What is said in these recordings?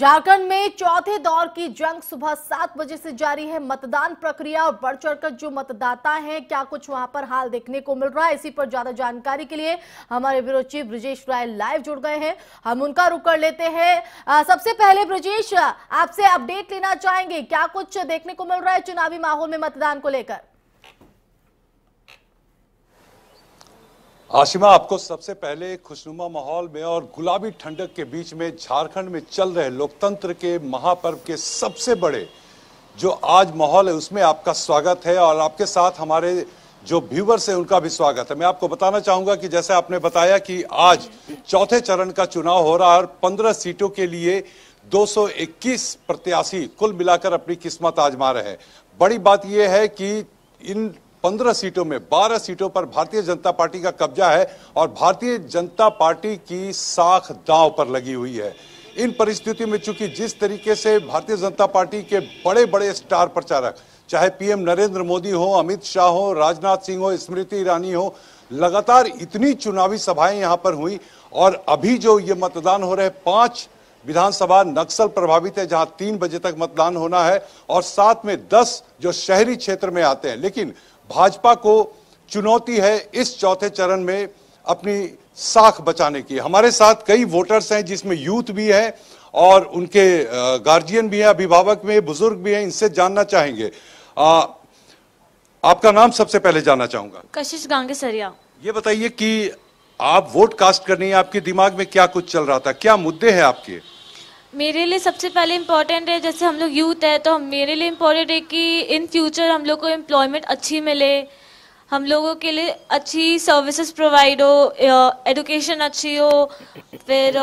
झारखंड में चौथे दौर की जंग सुबह सात बजे से जारी है मतदान प्रक्रिया और बढ़ चढ़कर जो मतदाता हैं क्या कुछ वहां पर हाल देखने को मिल रहा है इसी पर ज्यादा जानकारी के लिए हमारे bureau chief Brajesh Rai live जुड़ गए हैं हम उनका रुख कर लेते हैं सबसे पहले ब्रजेश आपसे अपडेट लेना चाहेंगे क्या कुछ देखने को मिल रहा है चुनावी माहौल में मतदान को लेकर आशिमा आपको सबसे पहले खुशनुमा माहौल में और गुलाबी ठंडक के बीच में झारखंड में चल रहे लोकतंत्र के महापर्व के सबसे बड़े जो आज माहौल है उसमें आपका स्वागत है और आपके साथ हमारे जो व्यूवर्स हैं उनका भी स्वागत है मैं आपको बताना चाहूंगा कि जैसे आपने बताया कि आज चौथे चरण का चुनाव हो रहा है और पंद्रह सीटों के लिए 221 प्रत्याशी कुल मिलाकर अपनी किस्मत आजमा रहे हैं बड़ी बात यह है कि इन पंद्रह सीटों में बारह सीटों पर भारतीय जनता पार्टी का कब्जा है और भारतीय जनता पार्टी की साख दांव पर लगी हुई है इन परिस्थितियों में चूंकि जिस तरीके से भारतीय जनता पार्टी के बड़े बड़े स्टार प्रचारक चाहे पीएम नरेंद्र मोदी हो अमित शाह हो राजनाथ सिंह हो स्मृति ईरानी हो लगातार इतनी चुनावी सभाएं यहां पर हुई और अभी जो ये मतदान हो रहे पांच विधानसभा नक्सल प्रभावित है जहां तीन बजे तक मतदान होना है और साथ में दस जो शहरी क्षेत्र में आते हैं लेकिन भाजपा को चुनौती है इस चौथे चरण में अपनी साख बचाने की हमारे साथ कई वोटर्स हैं जिसमें यूथ भी है और उनके गार्जियन भी हैं अभिभावक भी हैं बुजुर्ग भी हैं इनसे जानना चाहेंगे आ, आपका नाम सबसे पहले जानना चाहूंगा कशिश गांगे सरिया ये बताइए कि आप वोट कास्ट करनी है आपके दिमाग में क्या कुछ चल रहा था क्या मुद्दे हैं आपके मेरे लिए सबसे पहले इम्पॉर्टेंट है जैसे हम लोग यूथ है तो मेरे लिए इम्पॉर्टेंट है कि इन फ्यूचर हम लोग को एम्प्लॉयमेंट अच्छी मिले हम लोगों के लिए अच्छी सर्विसेज प्रोवाइड हो एडुकेशन अच्छी हो फिर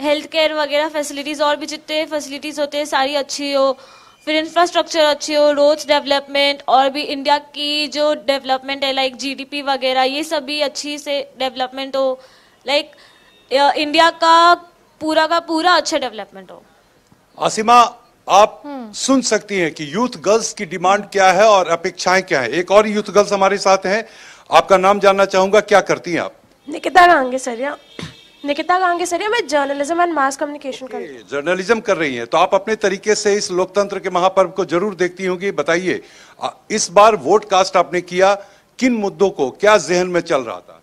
हेल्थ केयर वगैरह फैसिलिटीज़ और भी जितने फैसिलिटीज़ होते हैं सारी अच्छी हो फिर इंफ्रास्ट्रक्चर अच्छी हो रोड्स डेवलपमेंट और भी इंडिया की जो डेवलपमेंट है लाइक जीडीपी वगैरह ये सभी अच्छी से डेवलपमेंट हो लाइक इंडिया का पूरा का पूरा अच्छा डेवलपमेंट हो आसिमा आप हम्म। सुन सकती हैं कि यूथ गर्ल्स की डिमांड क्या है और अपेक्षाएं क्या है एक और यूथ गर्ल्स हमारे साथ हैं आपका नाम जानना चाहूंगा क्या करती हैं आप निकिता गांगे सरिया निकिता गांगे सरिया मैं जर्नलिज्म एंड मास कम्युनिकेशन कर रही जर्नलिज्म कर रही हैं तो आप अपने तरीके से इस लोकतंत्र के महापर्व को जरूर देखती होंगी बताइए इस बार वोट कास्ट आपने किया किन मुद्दों को क्या जहन में चल रहा था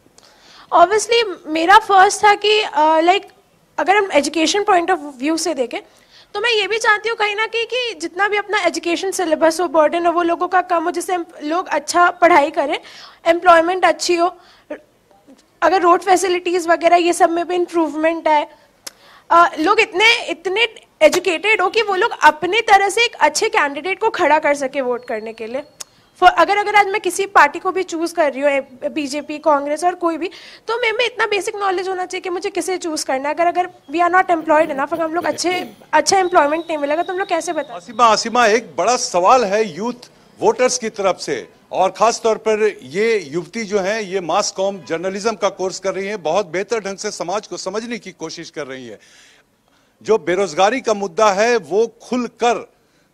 ऑब्वियसली मेरा फर्स्ट था कि लाइक uh, like, अगर हम एजुकेशन पॉइंट ऑफ व्यू से देखें तो मैं ये भी चाहती हूँ कहीं ना कहीं कि जितना भी अपना एजुकेशन सिलेबस हो बर्डन हो वो लोगों का कम हो जिससे लोग अच्छा पढ़ाई करें एम्प्लॉयमेंट अच्छी हो अगर रोड फैसिलिटीज़ वगैरह ये सब में भी इम्प्रूवमेंट आए लोग इतने इतने एजुकेटेड हो कि वो लोग अपनी तरह से एक अच्छे कैंडिडेट को खड़ा कर सके वोट करने के लिए फॉर अगर अगर आज मैं किसी पार्टी को भी चूज कर रही हूँ बीजेपी कांग्रेस और कोई भी तो मैं में इतना बेसिक नॉलेज होना चाहिए कि मुझे किसे चूज करना है अगर अगर वी आर नॉट एम्प्लॉयड ना अगर हम लोग अच्छे अच्छा एम्प्लॉयमेंट नहीं मिलेगा तो हम लोग कैसे बताए आसिमा आसिमा एक बड़ा सवाल है यूथ वोटर्स की तरफ से और खास तौर पर ये युवती जो है ये मास कॉम जर्नलिज्म का कोर्स कर रही है बहुत बेहतर ढंग से समाज को समझने की कोशिश कर रही है जो बेरोजगारी का मुद्दा है वो खुलकर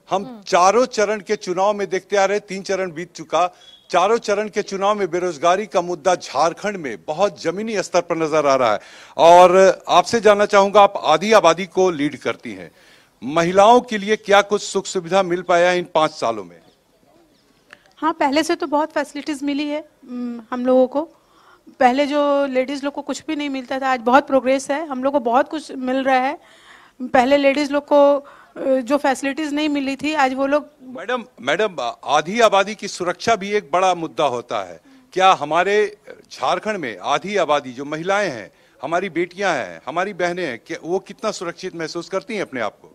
हम हम्म। चारों चरण के चुनाव में देखते आ रहे तीन चरण बीत चुका चारों चरण के चुनाव में बेरोजगारी का मुद्दा झारखंड में बहुत जमीनी स्तर पर नजर आ रहा है और आपसे जानना चाहूंगा आप आधी आबादी को लीड करती हैं महिलाओं के लिए क्या कुछ सुख सुविधा मिल पाया इन पांच सालों में हाँ पहले से तो बहुत फैसिलिटीज मिली है हम लोगों को पहले जो लेडीज लोग को कुछ भी नहीं मिलता था आज बहुत प्रोग्रेस है हम लोग को बहुत कुछ मिल रहा है पहले लेडीज लोग को जो फैसिलिटीज नहीं मिली थी आज वो लोग मैडम मैडम आधी आबादी की सुरक्षा भी एक बड़ा मुद्दा होता है क्या हमारे झारखंड में आधी आबादी जो महिलाएं हैं हमारी बेटियां हैं हमारी बहनें हैं क्या वो कितना सुरक्षित महसूस करती हैं अपने आप को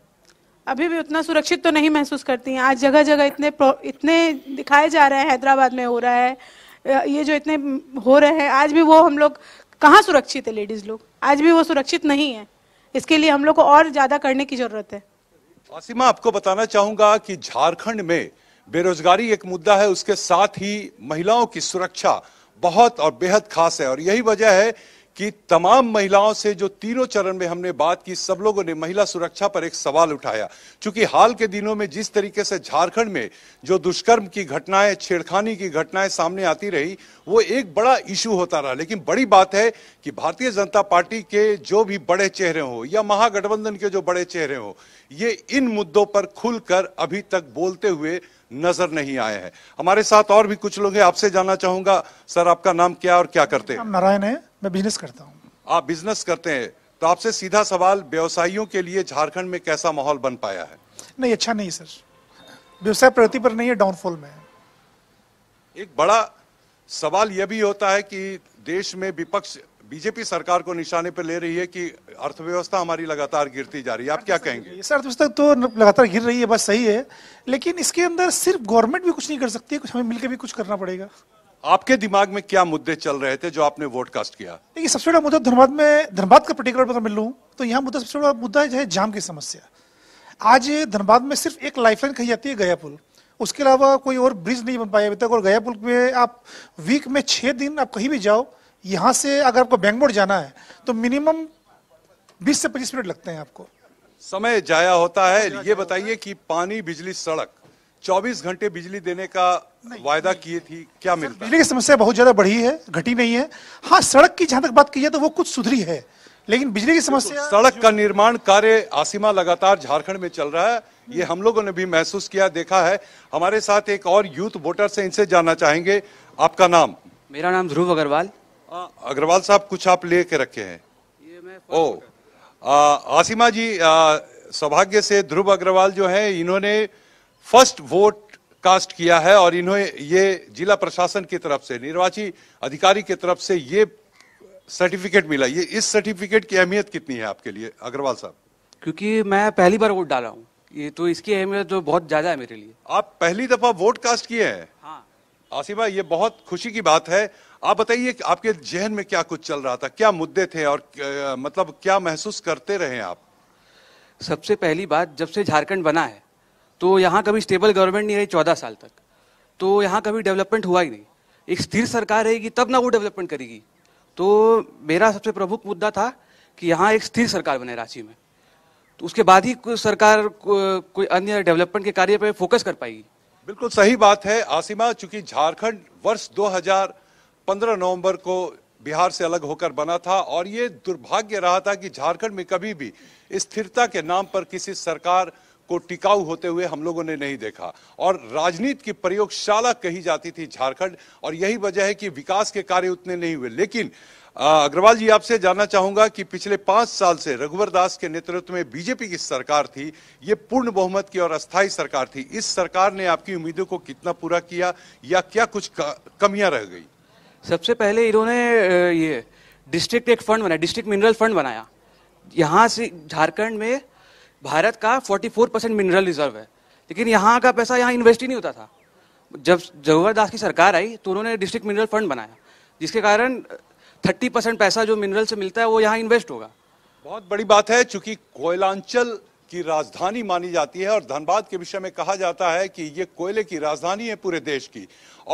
अभी भी उतना सुरक्षित तो नहीं महसूस करती हैं आज जगह जगह इतने इतने दिखाए जा रहे हैं हैदराबाद में हो रहा है ये जो इतने हो रहे हैं आज भी वो हम लोग कहाँ सुरक्षित है लेडीज लोग आज भी वो सुरक्षित नहीं है इसके लिए हम लोग को और ज़्यादा करने की ज़रूरत है आसिमा आपको बताना चाहूंगा कि झारखंड में बेरोजगारी एक मुद्दा है उसके साथ ही महिलाओं की सुरक्षा बहुत और बेहद खास है और यही वजह है कि तमाम महिलाओं से जो तीनों चरण में हमने बात की सब लोगों ने महिला सुरक्षा पर एक सवाल उठाया क्योंकि हाल के दिनों में जिस तरीके से झारखंड में जो दुष्कर्म की घटनाएं छेड़खानी की घटनाएं सामने आती रही वो एक बड़ा इशू होता रहा लेकिन बड़ी बात है कि भारतीय जनता पार्टी के जो भी बड़े चेहरे हो या महागठबंधन के जो बड़े चेहरे हो ये इन मुद्दों पर खुलकर अभी तक बोलते हुए नजर नहीं आए हैं हमारे साथ और भी कुछ लोग हैं आपसे जानना चाहूंगा सर आपका नाम क्या और क्या करते हैं नारायण है मैं बिजनेस करता हूँ आप बिजनेस करते हैं तो आपसे सीधा सवाल व्यवसायियों के लिए झारखंड में कैसा माहौल बन पाया है नहीं अच्छा नहीं सर व्यवसाय प्रगति पर नहीं है डाउनफॉल में एक बड़ा सवाल यह भी होता है कि देश में विपक्ष बीजेपी सरकार को निशाने पर ले रही है कि अर्थव्यवस्था हमारी लगातार गिरती जा रही है आप क्या कहेंगे सर अर्थव्यवस्था तो लगातार गिर रही है बस सही है लेकिन इसके अंदर सिर्फ गवर्नमेंट भी कुछ नहीं कर सकती है कुछ हमें मिलकर भी कुछ करना पड़ेगा आपके दिमाग में क्या मुद्दे चल रहे थे जो आपने वोट कास्ट किया देखिए सबसे बड़ा मुद्दा धनबाद में धनबाद का पर्टिकुलर मतलब मिल लूँ तो यहाँ मुद्दा सबसे बड़ा मुद्दा है जाम की समस्या आज धनबाद में सिर्फ एक लाइफलाइन कही जाती है गया पुल उसके अलावा कोई और ब्रिज नहीं बन पाया अभी तक और गया पुल में आप वीक में छः दिन आप कहीं भी जाओ यहाँ से अगर आपको बैंगलोर जाना है तो मिनिमम बीस से पच्चीस मिनट लगते हैं आपको समय जाया होता है ये बताइए कि पानी बिजली सड़क 24 घंटे बिजली देने का वायदा किए थी क्या मिलता बिजली की समस्या बहुत ज्यादा बढ़ी है घटी नहीं है हाँ सड़क की जहां तक बात की जाए तो वो कुछ सुधरी है लेकिन बिजली की समस्या सड़क का निर्माण कार्य आसिमा लगातार झारखंड में चल रहा है ये हम लोगों ने भी महसूस किया देखा है हमारे साथ एक और यूथ वोटर से इनसे जानना चाहेंगे आपका नाम मेरा नाम ध्रुव अग्रवाल अग्रवाल साहब कुछ आप ले के रखे हैं ओ आ, आसिमा जी सौभाग्य से ध्रुव अग्रवाल जो है इन्होंने फर्स्ट वोट कास्ट किया है और इन्होंने ये जिला प्रशासन की तरफ से निर्वाची अधिकारी की तरफ से ये सर्टिफिकेट मिला ये इस सर्टिफिकेट की अहमियत कितनी है आपके लिए अग्रवाल साहब क्योंकि मैं पहली बार वोट डाला हूँ ये तो इसकी अहमियत तो बहुत ज्यादा है मेरे लिए आप पहली दफा वोट कास्ट किए हैं हाँ। आसिफा ये बहुत खुशी की बात है आप बताइए आपके जहन में क्या कुछ चल रहा था क्या मुद्दे थे और क्या, मतलब क्या महसूस करते रहे आप सबसे पहली बात जब से झारखंड बना है तो यहाँ कभी स्टेबल गवर्नमेंट नहीं रही चौदह साल तक तो यहाँ कभी डेवलपमेंट हुआ ही नहीं एक स्थिर सरकार रहेगी तब ना वो डेवलपमेंट करेगी तो मेरा सबसे प्रमुख मुद्दा था कि यहाँ एक स्थिर सरकार बने रांची में तो उसके बाद ही सरकार को, कोई अन्य डेवलपमेंट के कार्य पर फोकस कर पाएगी बिल्कुल सही बात है आसिमा चूंकि झारखंड वर्ष 2015 नवंबर को बिहार से अलग होकर बना था और ये दुर्भाग्य रहा था कि झारखंड में कभी भी स्थिरता के नाम पर किसी सरकार को टिकाऊ होते हुए हम लोगों ने नहीं देखा और राजनीति की प्रयोगशाला कही जाती थी झारखंड और यही वजह है कि विकास के कार्य उतने नहीं हुए लेकिन अग्रवाल जी आपसे जानना चाहूंगा कि पिछले पांच साल से रघुवर दास के नेतृत्व में बीजेपी की सरकार थी ये पूर्ण बहुमत की और अस्थायी सरकार थी इस सरकार ने आपकी उम्मीदों को कितना पूरा किया या क्या कुछ कमियां रह गई सबसे पहले इन्होंने ये डिस्ट्रिक्ट एक फंड बनाया डिस्ट्रिक्ट मिनरल फंड बनाया यहाँ से झारखंड में भारत का 44 परसेंट मिनरल रिजर्व है लेकिन यहाँ का पैसा यहाँ इन्वेस्ट ही नहीं होता था जब जवाहर दास की सरकार आई तो उन्होंने डिस्ट्रिक्ट मिनरल फंड बनाया जिसके कारण 30 परसेंट पैसा जो मिनरल से मिलता है वो यहाँ इन्वेस्ट होगा बहुत बड़ी बात है चूंकि कोयलांचल की राजधानी मानी जाती है और धनबाद के विषय में कहा जाता है कि ये कोयले की राजधानी है पूरे देश की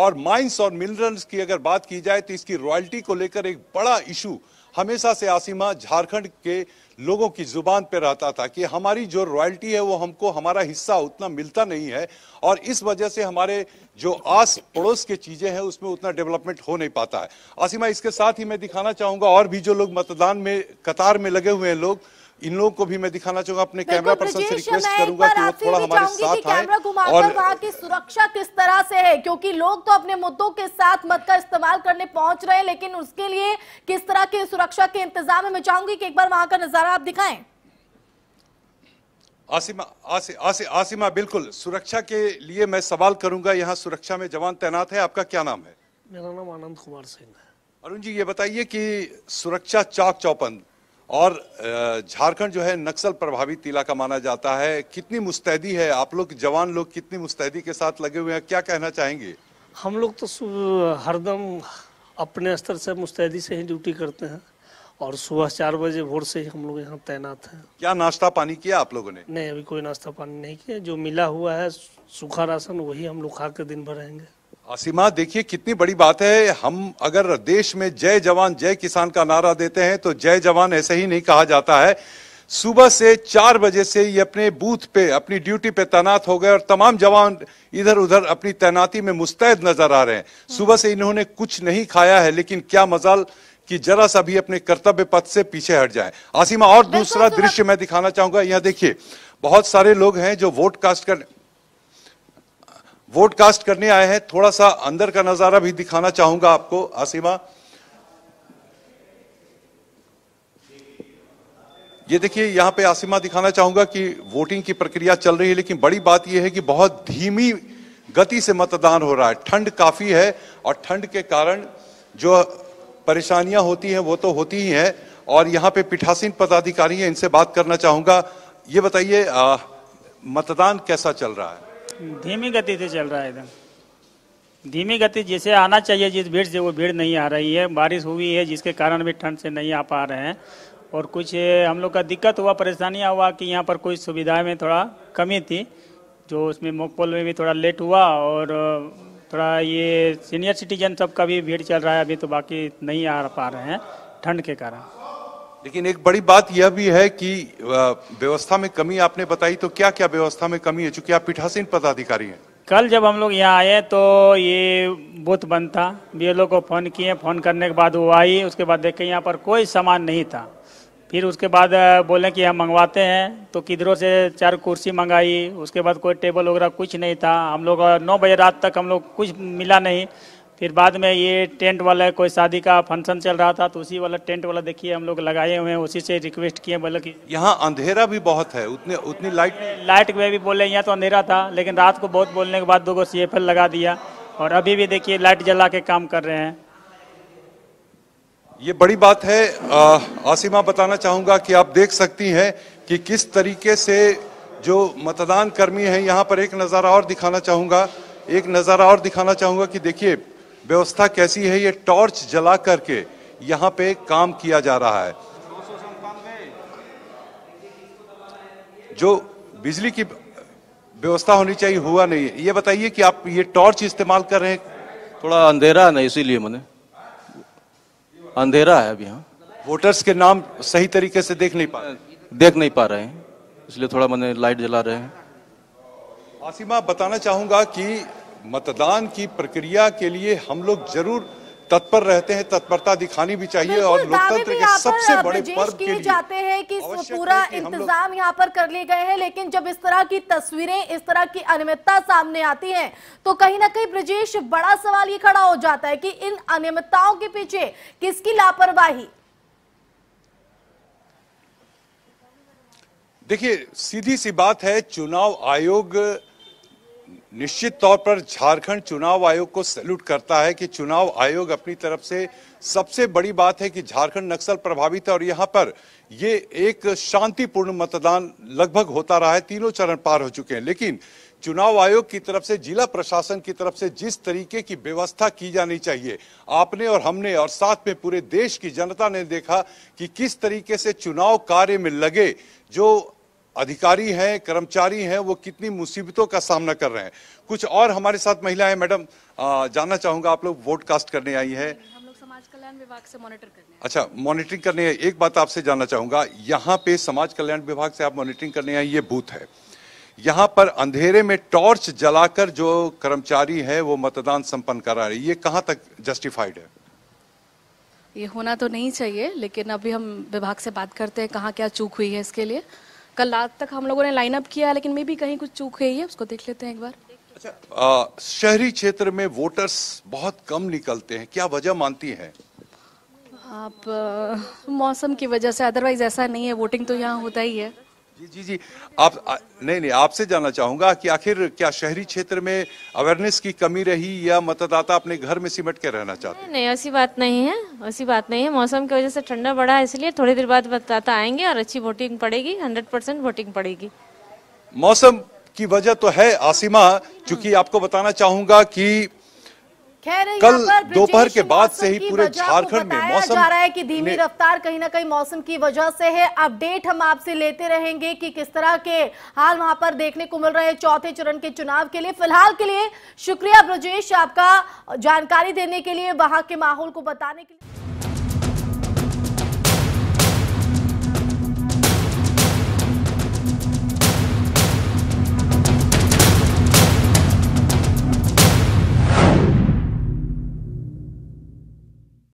और माइंस और मिनरल्स की अगर बात की जाए तो इसकी रॉयल्टी को लेकर एक बड़ा इशू हमेशा से आसिमा झारखंड के लोगों की जुबान पर रहता था कि हमारी जो रॉयल्टी है वो हमको हमारा हिस्सा उतना मिलता नहीं है और इस वजह से हमारे जो आस पड़ोस के चीज़ें हैं उसमें उतना डेवलपमेंट हो नहीं पाता है आसिमा इसके साथ ही मैं दिखाना चाहूँगा और भी जो लोग मतदान में कतार में लगे हुए हैं लोग इन लोगों को भी मैं दिखाना चाहूंगा अपने कैमरा पर्सन से रिक्वेस्ट करूंगा कि वो थोड़ा हमारे साथ आए और वहां की सुरक्षा किस तरह से है क्योंकि लोग तो अपने मुद्दों के साथ मत का इस्तेमाल करने पहुंच रहे हैं लेकिन उसके लिए किस तरह के सुरक्षा के इंतजाम है मैं चाहूंगी कि एक बार वहां का नजारा आप दिखाएं आसिमा आसि, आसि, आसिमा बिल्कुल सुरक्षा के लिए मैं सवाल करूंगा यहाँ सुरक्षा में जवान तैनात है आपका क्या नाम है मेरा नाम आनंद कुमार सिंह है अरुण जी ये बताइए कि सुरक्षा चाक चौपन और झारखंड जो है नक्सल प्रभावित इलाका माना जाता है कितनी मुस्तैदी है आप लोग जवान लोग कितनी मुस्तैदी के साथ लगे हुए हैं क्या कहना चाहेंगे हम लोग तो हरदम अपने स्तर से मुस्तैदी से ही ड्यूटी करते हैं और सुबह चार बजे भोर से ही हम लोग यहाँ तैनात हैं क्या नाश्ता पानी किया आप लोगों ने नहीं अभी कोई नाश्ता पानी नहीं किया जो मिला हुआ है सूखा राशन वही हम लोग खा कर दिन भर रहेंगे आसिमा देखिए कितनी बड़ी बात है हम अगर देश में जय जवान जय किसान का नारा देते हैं तो जय जवान ऐसे ही नहीं कहा जाता है सुबह से चार बजे से ये अपने बूथ पे अपनी ड्यूटी पे तैनात हो गए और तमाम जवान इधर उधर अपनी तैनाती में मुस्तैद नजर आ रहे हैं सुबह से इन्होंने कुछ नहीं खाया है लेकिन क्या मजाल कि जरा सा भी अपने कर्तव्य पथ से पीछे हट जाए आसिमा और दूसरा दृश्य मैं दिखाना चाहूंगा यहाँ देखिए बहुत सारे लोग हैं जो वोट कास्ट कर वोट कास्ट करने आए हैं थोड़ा सा अंदर का नजारा भी दिखाना चाहूंगा आपको आसिमा ये देखिए यहाँ पे आसिमा दिखाना चाहूंगा कि वोटिंग की प्रक्रिया चल रही है लेकिन बड़ी बात यह है कि बहुत धीमी गति से मतदान हो रहा है ठंड काफी है और ठंड के कारण जो परेशानियां होती हैं वो तो होती ही हैं और यहाँ पे पीठासीन पदाधिकारी हैं इनसे बात करना चाहूंगा ये बताइए मतदान कैसा चल रहा है धीमी गति से चल रहा है एकदम धीमी गति जिसे आना चाहिए जिस भीड़ से वो भीड़ नहीं आ रही है बारिश हुई है जिसके कारण भी ठंड से नहीं आ पा रहे हैं और कुछ हम लोग का दिक्कत हुआ परेशानियाँ हुआ कि यहाँ पर कुछ सुविधाएं में थोड़ा कमी थी जो उसमें मोकपोल में भी थोड़ा लेट हुआ और थोड़ा ये सीनियर सिटीजन सब का भी भीड़ चल रहा है अभी तो बाकी नहीं आ पा रहे हैं ठंड के कारण लेकिन एक बड़ी बात यह भी है कि व्यवस्था में कमी आपने बताई तो क्या क्या व्यवस्था में कमी है चूंकि आप पीठासीन पदाधिकारी हैं कल जब हम लोग यहाँ आए तो ये बूथ बंद था बी को फ़ोन किए फ़ोन करने के बाद वो आई उसके बाद देखे यहाँ पर कोई सामान नहीं था फिर उसके बाद बोले कि हम मंगवाते हैं तो किधरों से चार कुर्सी मंगाई उसके बाद कोई टेबल वगैरह कुछ नहीं था हम लोग नौ बजे रात तक हम लोग कुछ मिला नहीं फिर बाद में ये टेंट वाला कोई शादी का फंक्शन चल रहा था तो उसी वाला टेंट वाला देखिए हम लोग लगाए हुए हैं उसी से रिक्वेस्ट किए बोले कि यहाँ अंधेरा भी बहुत है उतने उतनी लाइट लाइट में भी बोले यहाँ तो अंधेरा था लेकिन रात को बहुत बोलने के बाद दो गो सी लगा दिया और अभी भी देखिए लाइट जला के काम कर रहे हैं ये बड़ी बात है आसिमा बताना चाहूँगा कि आप देख सकती हैं कि किस तरीके से जो मतदान कर्मी है यहाँ पर एक नज़ारा और दिखाना चाहूँगा एक नज़ारा और दिखाना चाहूँगा कि देखिए व्यवस्था कैसी है ये टॉर्च जला करके यहाँ पे काम किया जा रहा है जो बिजली की व्यवस्था होनी चाहिए हुआ नहीं ये बताइए कि आप ये टॉर्च इस्तेमाल कर रहे हैं थोड़ा अंधेरा है ना इसीलिए मैंने अंधेरा है अभी यहाँ वोटर्स के नाम सही तरीके से देख नहीं पा देख नहीं पा रहे हैं इसलिए थोड़ा मैंने लाइट जला रहे हैं आसिमा बताना चाहूंगा कि मतदान की प्रक्रिया के लिए हम लोग जरूर तत्पर रहते हैं तत्परता दिखानी भी चाहिए और लोकतंत्र के सबसे बड़े पर्व के लिए जाते हैं कि पूरा इंतजाम यहां पर कर लिए गए हैं लेकिन जब इस तरह की तस्वीरें इस तरह की अनियमितता सामने आती है तो कहीं ना कहीं ब्रजेश बड़ा सवाल ये खड़ा हो जाता है कि इन अनियमितताओं के पीछे किसकी लापरवाही देखिए सीधी सी बात है चुनाव आयोग निश्चित तौर पर झारखंड चुनाव आयोग को सैल्यूट करता है कि चुनाव आयोग अपनी तरफ से सबसे बड़ी बात है कि झारखंड नक्सल प्रभावित है और यहाँ पर ये एक शांतिपूर्ण मतदान लगभग होता रहा है तीनों चरण पार हो चुके हैं लेकिन चुनाव आयोग की तरफ से जिला प्रशासन की तरफ से जिस तरीके की व्यवस्था की जानी चाहिए आपने और हमने और साथ में पूरे देश की जनता ने देखा कि किस तरीके से चुनाव कार्य में लगे जो अधिकारी हैं कर्मचारी हैं वो कितनी मुसीबतों का सामना कर रहे हैं कुछ और हमारे साथ महिलाएं मैडम जानना चाहूंगा आप लोग वोट कास्ट करने आई है अच्छा मॉनिटरिंग करने एक बात आपसे जानना चाहूंगा यहाँ पे समाज कल्याण विभाग से आप मॉनिटरिंग करने आई ये बूथ है यहाँ पर अंधेरे में टॉर्च जलाकर जो कर्मचारी है वो मतदान संपन्न करा रही ये कहाँ तक जस्टिफाइड है ये होना तो नहीं चाहिए लेकिन अभी हम विभाग से बात करते हैं कहाँ क्या चूक हुई है इसके लिए कल रात तक हम लोगों ने लाइन अप किया लेकिन मे भी कहीं कुछ चूक है उसको देख लेते हैं एक बार अच्छा शहरी क्षेत्र में वोटर्स बहुत कम निकलते हैं क्या वजह मानती है आप मौसम की वजह से अदरवाइज ऐसा नहीं है वोटिंग तो यहाँ होता ही है जी जी जी आप आ, नहीं नहीं आपसे जानना चाहूंगा कि आखिर क्या शहरी क्षेत्र में अवेयरनेस की कमी रही या मतदाता अपने घर में सिमट के रहना चाहते हैं नहीं ऐसी बात नहीं है ऐसी बात नहीं है मौसम की वजह से ठंडा बढ़ा है इसलिए थोड़ी देर बाद मतदाता आएंगे और अच्छी वोटिंग पड़ेगी हंड्रेड वोटिंग पड़ेगी मौसम की वजह तो है आसिमा चूंकि आपको बताना चाहूंगा की कल दोपहर के बाद से ही पूरे झारखंड में मौसम जा रहा है कि धीमी रफ्तार कहीं ना कहीं मौसम की वजह से है अपडेट हम आपसे लेते रहेंगे कि किस तरह के हाल वहां पर देखने को मिल रहे हैं चौथे चरण के चुनाव के लिए फिलहाल के लिए शुक्रिया ब्रजेश आपका जानकारी देने के लिए वहां के माहौल को बताने के लिए